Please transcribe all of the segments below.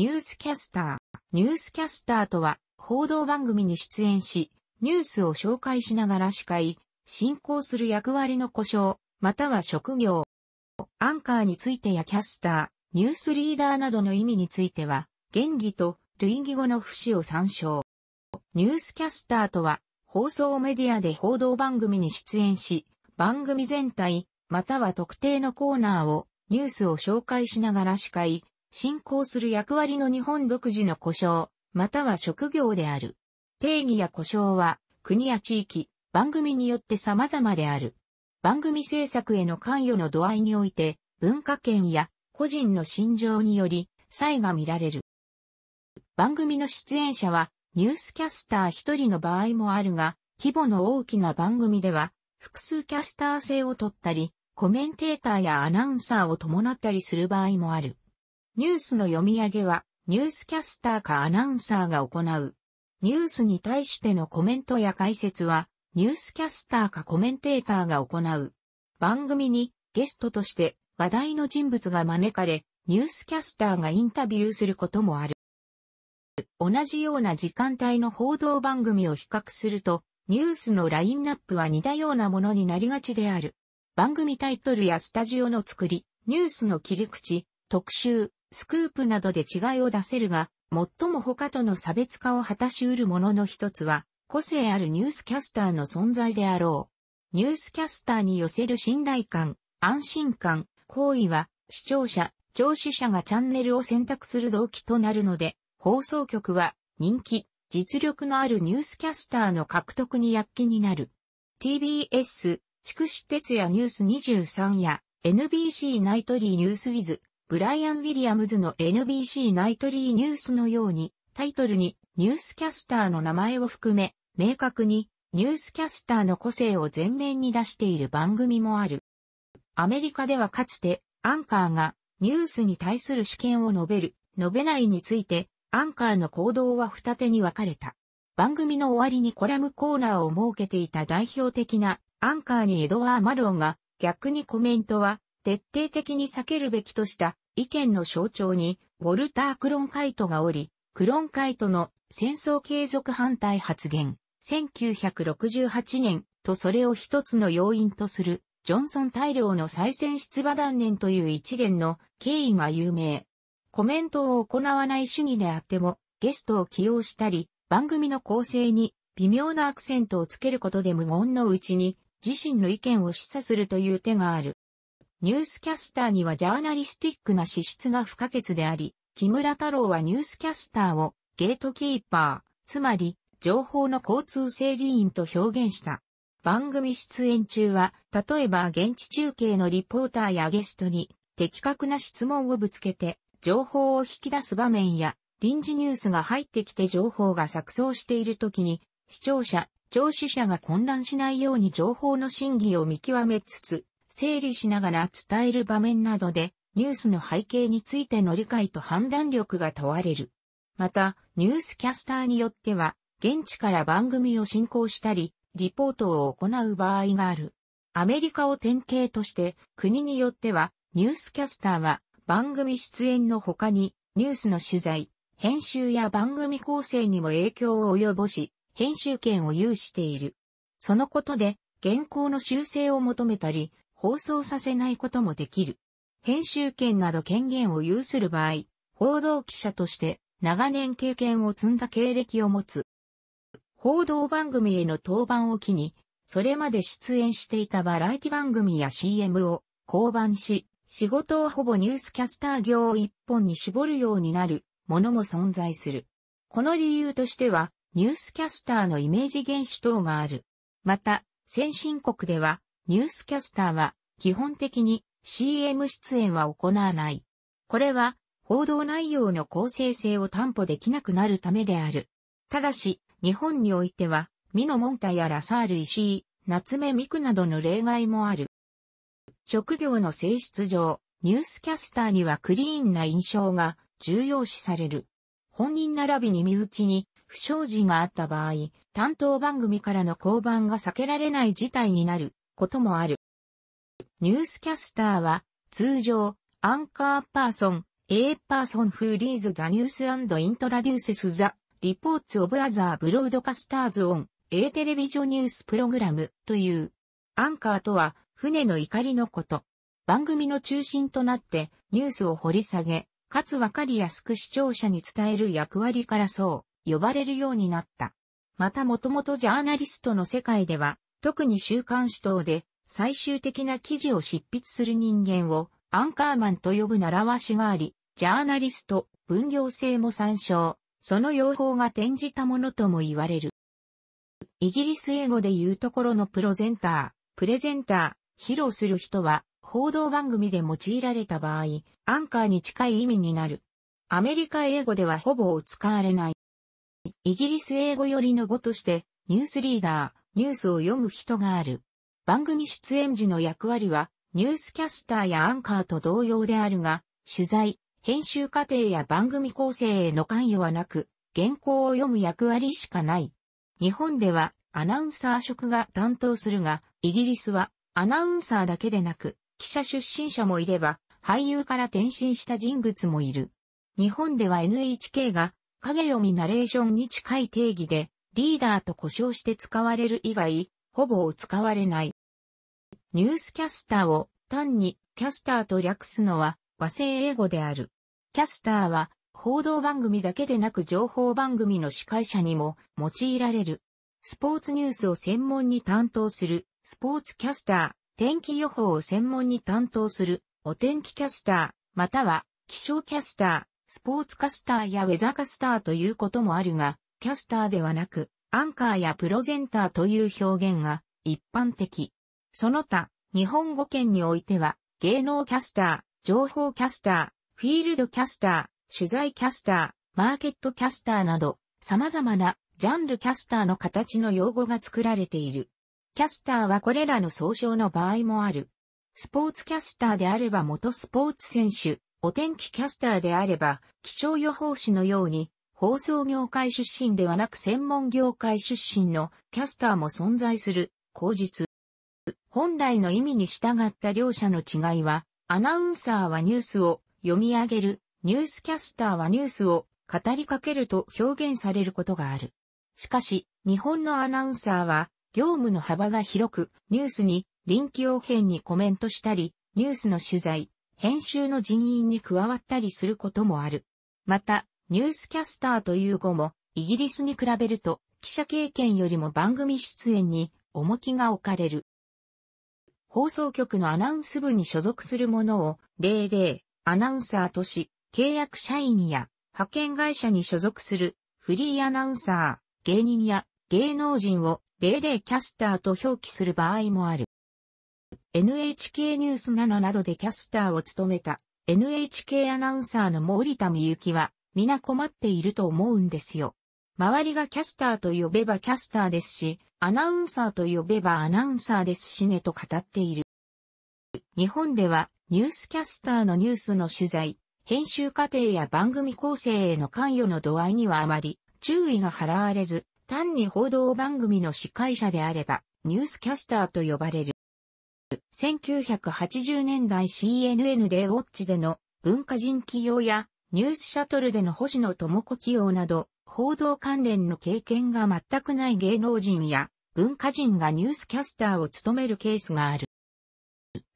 ニュースキャスター。ニュースキャスターとは、報道番組に出演し、ニュースを紹介しながら司会、進行する役割の故障、または職業。アンカーについてやキャスター、ニュースリーダーなどの意味については、原義と類義語の節を参照。ニュースキャスターとは、放送メディアで報道番組に出演し、番組全体、または特定のコーナーを、ニュースを紹介しながら司会、進行する役割の日本独自の故障、または職業である。定義や故障は、国や地域、番組によって様々である。番組制作への関与の度合いにおいて、文化圏や個人の心情により、差異が見られる。番組の出演者は、ニュースキャスター一人の場合もあるが、規模の大きな番組では、複数キャスター制を取ったり、コメンテーターやアナウンサーを伴ったりする場合もある。ニュースの読み上げは、ニュースキャスターかアナウンサーが行う。ニュースに対してのコメントや解説は、ニュースキャスターかコメンテーターが行う。番組にゲストとして話題の人物が招かれ、ニュースキャスターがインタビューすることもある。同じような時間帯の報道番組を比較すると、ニュースのラインナップは似たようなものになりがちである。番組タイトルやスタジオの作り、ニュースの切り口、特集、スクープなどで違いを出せるが、最も他との差別化を果たし得るものの一つは、個性あるニュースキャスターの存在であろう。ニュースキャスターに寄せる信頼感、安心感、行為は、視聴者、聴取者がチャンネルを選択する動機となるので、放送局は、人気、実力のあるニュースキャスターの獲得に躍起になる。TBS、筑紫哲也ニュース23や、NBC ナイトリーニュースウィズ、ブライアン・ウィリアムズの NBC ナイトリーニュースのように、タイトルにニュースキャスターの名前を含め、明確にニュースキャスターの個性を前面に出している番組もある。アメリカではかつて、アンカーがニュースに対する主権を述べる、述べないについて、アンカーの行動は二手に分かれた。番組の終わりにコラムコーナーを設けていた代表的なアンカーにエドワー・マロンが逆にコメントは徹底的に避けるべきとした意見の象徴に、ウォルター・クロンカイトがおり、クロンカイトの戦争継続反対発言、1968年とそれを一つの要因とする、ジョンソン大量の再選出馬断念という一連の経緯が有名。コメントを行わない主義であっても、ゲストを起用したり、番組の構成に微妙なアクセントをつけることで無言のうちに、自身の意見を示唆するという手がある。ニュースキャスターにはジャーナリスティックな資質が不可欠であり、木村太郎はニュースキャスターをゲートキーパー、つまり情報の交通整理員と表現した。番組出演中は、例えば現地中継のリポーターやゲストに的確な質問をぶつけて、情報を引き出す場面や、臨時ニュースが入ってきて情報が錯綜している時に、視聴者、聴取者が混乱しないように情報の真偽を見極めつつ、整理しながら伝える場面などで、ニュースの背景についての理解と判断力が問われる。また、ニュースキャスターによっては、現地から番組を進行したり、リポートを行う場合がある。アメリカを典型として、国によっては、ニュースキャスターは、番組出演の他に、ニュースの取材、編集や番組構成にも影響を及ぼし、編集権を有している。そのことで、原稿の修正を求めたり、放送させないこともできる。編集権など権限を有する場合、報道記者として長年経験を積んだ経歴を持つ。報道番組への登板を機に、それまで出演していたバラエティ番組や CM を降板し、仕事をほぼニュースキャスター業を一本に絞るようになるものも存在する。この理由としては、ニュースキャスターのイメージ原守等がある。また、先進国では、ニュースキャスターは基本的に CM 出演は行わない。これは報道内容の公正性を担保できなくなるためである。ただし、日本においては、ミノモンタやラサール石井、夏目ミクなどの例外もある。職業の性質上、ニュースキャスターにはクリーンな印象が重要視される。本人並びに身内に不祥事があった場合、担当番組からの降板が避けられない事態になることもある。ニュースキャスターは、通常、アンカーパーソン、A person who reads the news and introduces the reports of other broadcasters on A television news program という。アンカーとは船の怒りのこと。番組の中心となってニュースを掘り下げ、かつわかりやすく視聴者に伝える役割からそう呼ばれるようになった。またもともとジャーナリストの世界では特に週刊誌等で最終的な記事を執筆する人間をアンカーマンと呼ぶ習わしがあり、ジャーナリスト、分業制も参照、その用法が転じたものとも言われる。イギリス英語で言うところのプロゼンター、プレゼンター、披露する人は、報道番組で用いられた場合、アンカーに近い意味になる。アメリカ英語ではほぼ使われない。イギリス英語よりの語として、ニュースリーダー、ニュースを読む人がある。番組出演時の役割は、ニュースキャスターやアンカーと同様であるが、取材、編集過程や番組構成への関与はなく、原稿を読む役割しかない。日本ではアナウンサー職が担当するが、イギリスはアナウンサーだけでなく、記者出身者もいれば、俳優から転身した人物もいる。日本では NHK が影読みナレーションに近い定義で、リーダーと呼称して使われる以外、ほぼ使われない。ニュースキャスターを単にキャスターと略すのは和製英語である。キャスターは報道番組だけでなく情報番組の司会者にも用いられる。スポーツニュースを専門に担当するスポーツキャスター、天気予報を専門に担当するお天気キャスター、または気象キャスター、スポーツキャスターやウェザーキャスターということもあるが、キャスターではなく、アンカーやプロゼンターという表現が一般的。その他、日本語圏においては、芸能キャスター、情報キャスター、フィールドキャスター、取材キャスター、マーケットキャスターなど、様々なジャンルキャスターの形の用語が作られている。キャスターはこれらの総称の場合もある。スポーツキャスターであれば元スポーツ選手、お天気キャスターであれば気象予報士のように放送業界出身ではなく専門業界出身のキャスターも存在する、口実。本来の意味に従った両者の違いは、アナウンサーはニュースを読み上げる、ニュースキャスターはニュースを語りかけると表現されることがある。しかし、日本のアナウンサーは、業務の幅が広く、ニュースに臨機応変にコメントしたり、ニュースの取材、編集の人員に加わったりすることもある。また、ニュースキャスターという語も、イギリスに比べると、記者経験よりも番組出演に重きが置かれる。放送局のアナウンス部に所属する者を例0アナウンサーとし、契約社員や派遣会社に所属するフリーアナウンサー、芸人や芸能人を例0キャスターと表記する場合もある。NHK ニュース7などでキャスターを務めた NHK アナウンサーの森田美幸は皆困っていると思うんですよ。周りがキャスターと呼べばキャスターですし、アナウンサーと呼べばアナウンサーですしねと語っている。日本ではニュースキャスターのニュースの取材、編集過程や番組構成への関与の度合いにはあまり注意が払われず、単に報道番組の司会者であればニュースキャスターと呼ばれる。1980年代 CNN でウォッチでの文化人企業やニュースシャトルでの星野智子起用など、報道関連の経験が全くない芸能人や文化人がニュースキャスターを務めるケースがある。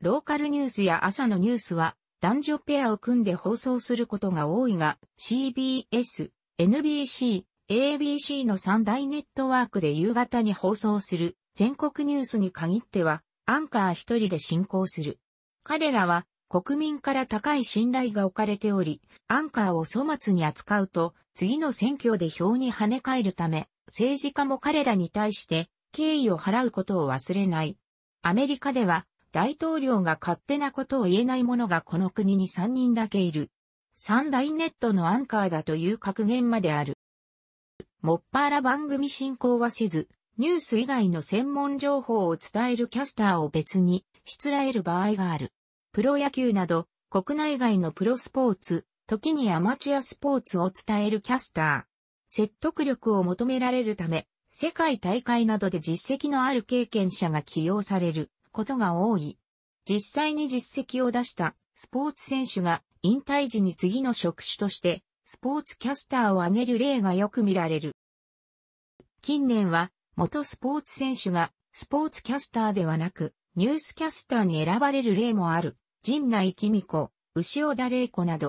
ローカルニュースや朝のニュースは男女ペアを組んで放送することが多いが CBS、NBC、ABC の三大ネットワークで夕方に放送する全国ニュースに限ってはアンカー一人で進行する。彼らは国民から高い信頼が置かれており、アンカーを粗末に扱うと、次の選挙で票に跳ね返るため、政治家も彼らに対して敬意を払うことを忘れない。アメリカでは、大統領が勝手なことを言えない者がこの国に3人だけいる。三大ネットのアンカーだという格言まである。もっぱら番組進行はせず、ニュース以外の専門情報を伝えるキャスターを別に、しつらえる場合がある。プロ野球など、国内外のプロスポーツ、時にアマチュアスポーツを伝えるキャスター。説得力を求められるため、世界大会などで実績のある経験者が起用されることが多い。実際に実績を出したスポーツ選手が引退時に次の職種としてスポーツキャスターを挙げる例がよく見られる。近年は元スポーツ選手がスポーツキャスターではなくニュースキャスターに選ばれる例もある。陣内紀美子、牛尾田玲子など、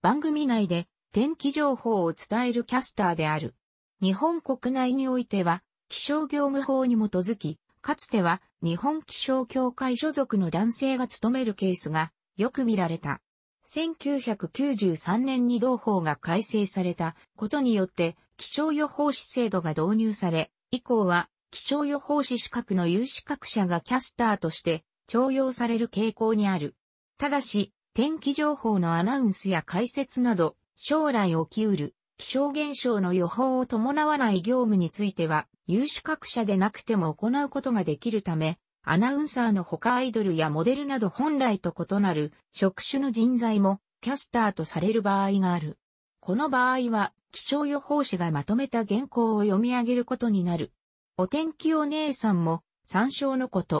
番組内で天気情報を伝えるキャスターである。日本国内においては、気象業務法に基づき、かつては日本気象協会所属の男性が務めるケースがよく見られた。1993年に同法が改正されたことによって気象予報士制度が導入され、以降は気象予報士資格の有資格者がキャスターとして重用される傾向にある。ただし、天気情報のアナウンスや解説など、将来起きうる気象現象の予報を伴わない業務については、有資格者でなくても行うことができるため、アナウンサーの他アイドルやモデルなど本来と異なる職種の人材もキャスターとされる場合がある。この場合は気象予報士がまとめた原稿を読み上げることになる。お天気お姉さんも参照のこと。